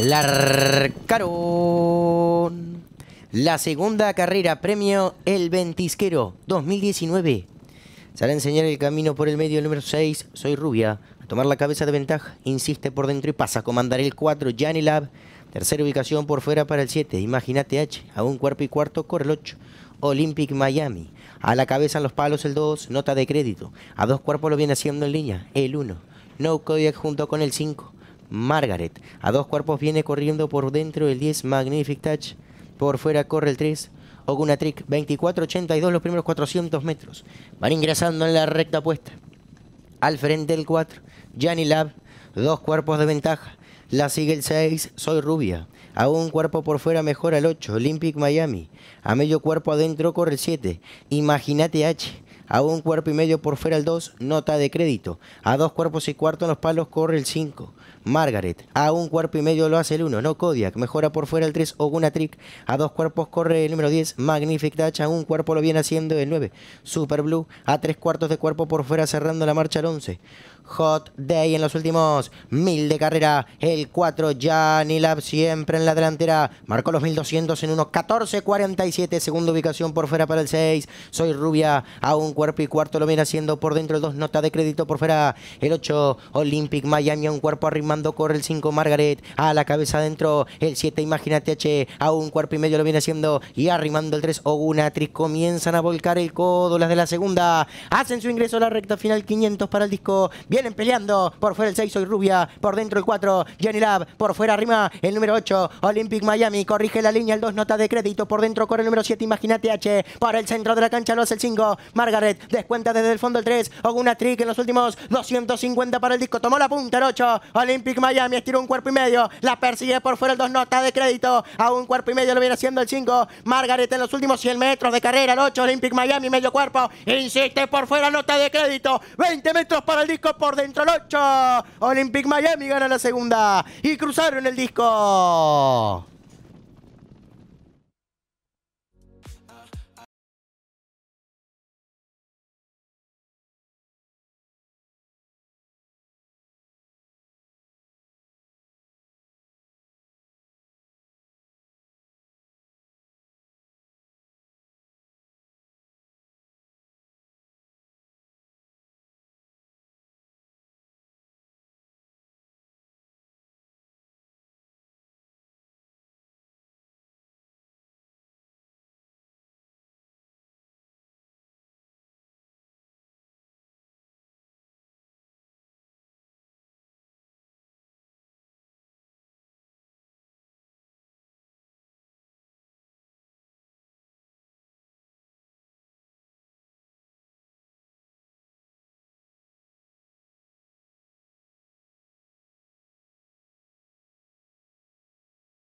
Larcaron. La segunda carrera, premio El Ventisquero 2019. Sale a enseñar el camino por el medio el número 6, Soy Rubia. A tomar la cabeza de ventaja, insiste por dentro y pasa a comandar el 4, Lab. Tercera ubicación por fuera para el 7, Imagínate H. A un cuerpo y cuarto corre el 8, Olympic Miami. A la cabeza en los palos el 2, Nota de Crédito. A dos cuerpos lo viene haciendo en línea, el 1. No Kodiak junto con el 5. Margaret. A dos cuerpos viene corriendo por dentro el 10 Magnific Touch. Por fuera corre el 3 Oguna Trick. 24-82 los primeros 400 metros. Van ingresando en la recta puesta. Al frente el 4, Gianni Lab. Dos cuerpos de ventaja. La sigue el 6, Soy Rubia. A un cuerpo por fuera mejor al 8, Olympic Miami. A medio cuerpo adentro corre el 7, Imagínate H. A un cuerpo y medio por fuera el 2, nota de crédito. A dos cuerpos y cuarto en los palos corre el 5. Margaret. A un cuerpo y medio lo hace el 1. No Kodiak. Mejora por fuera el 3. Oguna Trick. A dos cuerpos corre el número 10. Magnific Touch. A un cuerpo lo viene haciendo el 9. Superblue. A tres cuartos de cuerpo por fuera cerrando la marcha el 11. Hot Day en los últimos mil de carrera. El 4, Janilab siempre en la delantera. Marcó los 1200 en 14.47. Segunda ubicación por fuera para el 6. Soy Rubia a un cuerpo y cuarto lo viene haciendo por dentro el 2, nota de crédito por fuera, el 8, Olympic Miami un cuerpo arrimando, corre el 5, Margaret a la cabeza adentro, el 7, imagínate H, a un cuerpo y medio lo viene haciendo y arrimando el 3, tres, comienzan a volcar el codo, las de la segunda, hacen su ingreso a la recta final, 500 para el disco, vienen peleando, por fuera el 6, Soy Rubia, por dentro el 4, Jenny Lab, por fuera arrima el número 8, Olympic Miami, corrige la línea, el 2, nota de crédito, por dentro corre el número 7, imagínate H, para el centro de la cancha lo hace el 5, Margaret Descuenta desde el fondo el 3. una Trick en los últimos 250 para el disco. Tomó la punta el 8. Olympic Miami estiró un cuerpo y medio. La persigue por fuera el 2. Nota de crédito. A un cuerpo y medio lo viene haciendo el 5. Margaret en los últimos 100 metros de carrera. El 8. Olympic Miami medio cuerpo. Insiste por fuera. Nota de crédito. 20 metros para el disco por dentro el 8. Olympic Miami gana la segunda. Y cruzaron el disco.